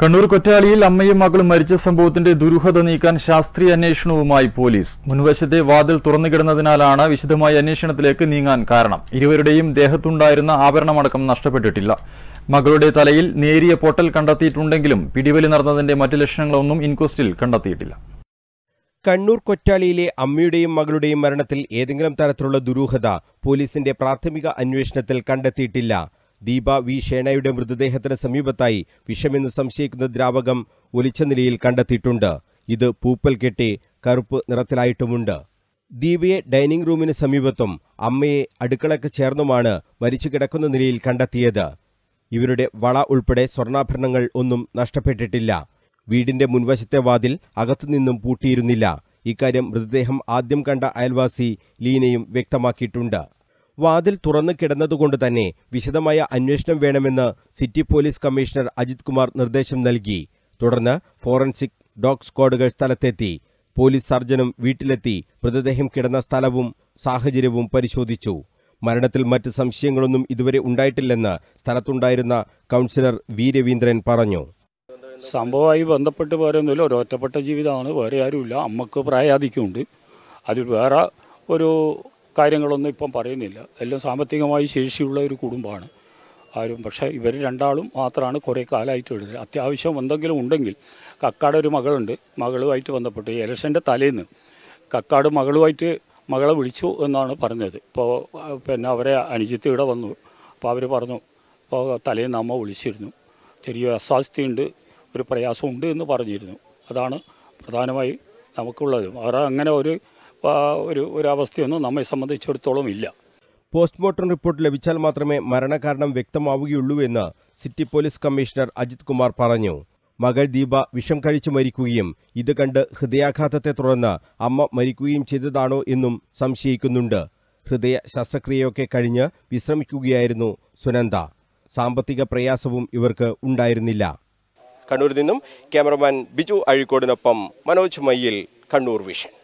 കണ്ണൂർ കൊറ്റാലിയിൽ അമ്മയും മകളും മരിച്ച സംഭവത്തിന്റെ ദുരൂഹത നീക്കാൻ ശാസ്ത്രീയ അന്വേഷണവുമായി പോലീസ് മുൻവശത്തെ വാതിൽ തുറന്നുകിടന്നതിനാലാണ് വിശദമായ അന്വേഷണത്തിലേക്ക് നീങ്ങാൻ കാരണം ഇരുവരുടെയും ദേഹത്തുണ്ടായിരുന്ന ആഭരണമടക്കം നഷ്ടപ്പെട്ടിട്ടില്ല മകളുടെ തലയിൽ നേരിയ പൊട്ടൽ കണ്ടെത്തിയിട്ടുണ്ടെങ്കിലും പിടിവലി നടന്നതിന്റെ മറ്റു ലക്ഷണങ്ങളൊന്നും ഇൻക്വസ്റ്റിൽ കണ്ടെത്തിയിട്ടില്ല കണ്ണൂർ കൊറ്റാളിയിലെ അമ്മയുടെയും മകളുടെയും മരണത്തിൽ ഏതെങ്കിലും തരത്തിലുള്ള ദുരൂഹത പോലീസിന്റെ പ്രാഥമിക അന്വേഷണത്തിൽ കണ്ടെത്തിയിട്ടില്ല ദീപ വി ഷേണയുടെ മൃതദേഹത്തിന് സമീപത്തായി വിഷമെന്ന് സംശയിക്കുന്ന ദ്രാവകം ഒലിച്ച നിലയിൽ കണ്ടെത്തിയിട്ടുണ്ട് ഇത് പൂപ്പൽ കെട്ടി കറുപ്പ് നിറത്തിലായിട്ടുമുണ്ട് ദീപയെ ഡൈനിങ് റൂമിന് സമീപത്തും അമ്മയെ അടുക്കളയ്ക്ക് ചേർന്നുമാണ് മരിച്ചു കിടക്കുന്ന നിലയിൽ കണ്ടെത്തിയത് ഇവരുടെ വള ഉൾപ്പെടെ സ്വർണ്ണാഭരണങ്ങൾ ഒന്നും നഷ്ടപ്പെട്ടിട്ടില്ല വീടിന്റെ മുൻവശത്തെ വാതിൽ അകത്തുനിന്നും പൂട്ടിയിരുന്നില്ല ഇക്കാര്യം മൃതദേഹം ആദ്യം കണ്ട അയൽവാസി ലീനയും വ്യക്തമാക്കിയിട്ടുണ്ട് വാതിൽ തുറന്നു കിടന്നതുകൊണ്ട് തന്നെ വിശദമായ അന്വേഷണം വേണമെന്ന് city police commissioner Ajith Kumar നിർദ്ദേശം നൽകി തുടർന്ന് ഫോറൻസിക് ഡോഗ് സ്ക്വാഡുകൾ സ്ഥലത്തെത്തി പോലീസ് സർജനും വീട്ടിലെത്തി മൃതദേഹം കിടന്ന സ്ഥലവും സാഹചര്യവും പരിശോധിച്ചു മരണത്തിൽ മറ്റ് സംശയങ്ങളൊന്നും ഇതുവരെ ഉണ്ടായിട്ടില്ലെന്ന് സ്ഥലത്തുണ്ടായിരുന്ന കൗൺസിലർ വി രവീന്ദ്രൻ പറഞ്ഞു സംഭവമായി ബന്ധപ്പെട്ട് പോരൊന്നുമില്ല ഒരു ഒറ്റപ്പെട്ട ജീവിതമാണ് വേറെ ആരുമില്ല അമ്മക്ക് പ്രായാധിക്യമുണ്ട് അതിൽ വേറെ ഒരു കാര്യങ്ങളൊന്നും ഇപ്പം പറയുന്നില്ല എല്ലാം സാമ്പത്തികമായി ശേഷിയുള്ള ഒരു കുടുംബമാണ് ആരും പക്ഷേ ഇവർ രണ്ടാളും മാത്രമാണ് കുറേ കാലമായിട്ട് എഴുതുന്നത് അത്യാവശ്യം എന്തെങ്കിലും ഉണ്ടെങ്കിൽ കക്കാട് ഒരു മകളുണ്ട് മകളുമായിട്ട് ബന്ധപ്പെട്ട് ഇലക്ഷൻ്റെ തലേന്ന് കക്കാട് മകളുമായിട്ട് മകളെ വിളിച്ചു എന്നാണ് പറഞ്ഞത് ഇപ്പോൾ പിന്നെ അവരെ അനുജിത്ത് ഇവിടെ വന്നു അപ്പോൾ അവർ പറഞ്ഞു ഇപ്പോൾ തലേന്ന് അമ്മ വിളിച്ചിരുന്നു ചെറിയ അസ്വാസ്ഥ്യമുണ്ട് ഒരു പ്രയാസമുണ്ട് എന്ന് പറഞ്ഞിരുന്നു അതാണ് പ്രധാനമായി നമുക്കുള്ളത് അവർ അങ്ങനെ ഒരു ഒരു ഒരു അവസ്ഥയൊന്നും നമ്മെ സംബന്ധിച്ചിടത്തോളം ഇല്ല പോസ്റ്റ്മോർട്ടം റിപ്പോർട്ട് ലഭിച്ചാൽ മാത്രമേ മരണകാരണം വ്യക്തമാവുകയുള്ളൂ എന്ന് city police commissioner Ajith Kumar പറഞ്ഞു മകൾ ദീപ വിഷം കഴിച്ചു മരിക്കുകയും ഇത് കണ്ട് ഹൃദയാഘാതത്തെ തുടർന്ന് അമ്മ മരിക്കുകയും ചെയ്തതാണോ എന്നും സംശയിക്കുന്നുണ്ട് ഹൃദയ ശസ്ത്രക്രിയയൊക്കെ കഴിഞ്ഞ് വിശ്രമിക്കുകയായിരുന്നു സുനന്ദ സാമ്പത്തിക പ്രയാസവും ഇവർക്ക് ഉണ്ടായിരുന്നില്ല കണ്ണൂരിൽ നിന്നും ക്യാമറമാൻ ബിജു അഴിക്കോടിനൊപ്പം മനോജ് മയ്യിൽ കണ്ണൂർ വിഷൻ